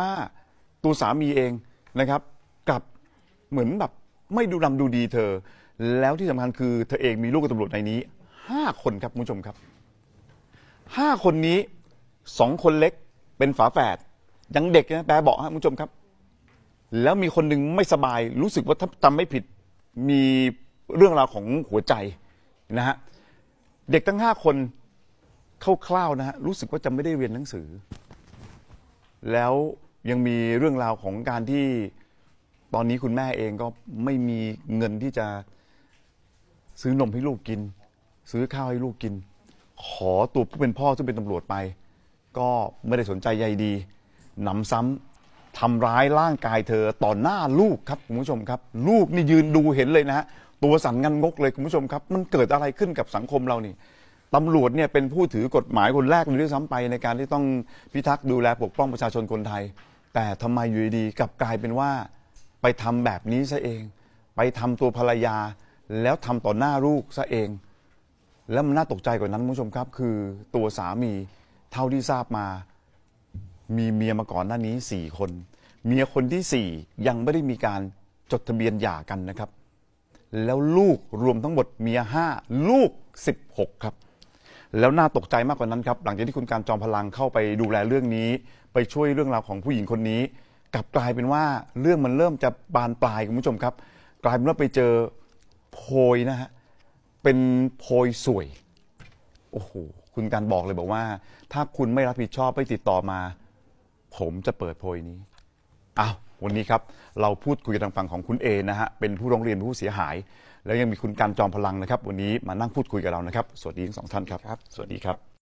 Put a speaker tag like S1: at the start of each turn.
S1: ว่าตัวสามีเองนะครับ กับเหมือนแบบไม่ดูรำดูดีเธอ แล้วที่สำคัญคือเธอเองมีลูกกับตำรวจในนี้ห้าคนครับคุณผู้ชมครับห้าคนนี้สองคนเล็กเป็นฝาแฝดยังเด็กนะแปลบอกครับคุณผู้ชมครับ แล้วมีคนหนึ่งไม่สบายรู้สึกว่าถ้าจำไม่ผิดมีเรื่องราวของหัวใจนะฮะเด็กทั้งห้าคนคร่าวๆนะฮะรู้สึกว่าจะไม่ได้เรียนหนังสือแล้วยังมีเรื่องราวของการที่ตอนนี้คุณแม่เองก็ไม่มีเงินที่จะซื้อนมให้ลูกกิน ซื้อข้าวให้ลูกกิน ขอตัวผู้เป็นพ่อซึ่งเป็นตำรวจไป ก็ไม่ได้สนใจใยดีหนำซ้ำทำร้ายร่างกายเธอต่อหน้าลูกครับคุณผู้ชมครับ ลูกนี่ยืนดูเห็นเลยนะฮะตัวสั่นงันงกเลยคุณผู้ชมครับมันเกิดอะไรขึ้นกับสังคมเรานี่ตำรวจเนี่ยเป็นผู้ถือกฎหมายคนแรกเลยด้วยซ้ำไป ในการที่ต้องพิทักษ์ดูแลปกป้องประชาชนคนไทยแต่ทำไมอยู่ดีๆกลับกลายเป็นว่า ไปทำแบบนี้ซะเอง ไปทำตัวภรรยา แล้วทำต่อหน้าลูกซะเอง แล้วมันน่าตกใจกว่านั้นคุณผู้ชมครับ คือตัวสามีเท่าที่ทราบมามีเมียมาก่อนหน้านี้สี่คน เมียคนที่สี่ยังไม่ได้มีการจดทะเบียนหย่ากันนะครับ แล้วลูกรวมทั้งหมดเมียห้าลูกสิบหกครับแล้วน่าตกใจมากกว่านั้นครับ หลังจากที่คุณการจอมพลังเข้าไปดูแลเรื่องนี้ ไปช่วยเรื่องราวของผู้หญิงคนนี้กลับกลายเป็นว่าเรื่องมันเริ่มจะบานปลายคุณผู้ชมครับ กลายเป็นว่าไปเจอโพยนะฮะเป็นโพยสวย โอ้โหคุณการบอกเลยบอกว่า ถ้าคุณไม่รับผิดชอบไม่ติดต่อมา ผมจะเปิดโพยนี้อ้าววันนี้ครับเราพูดคุยกับทางฝั่งของคุณเอนะฮะเป็นผู้ร้องเรียน ผู้เสียหาย แล้วยังมีคุณการจอมพลังนะครับวันนี้มานั่งพูดคุยกับเรานะครับ สวัสดีทั้งสองท่านครับสวัสดีครับ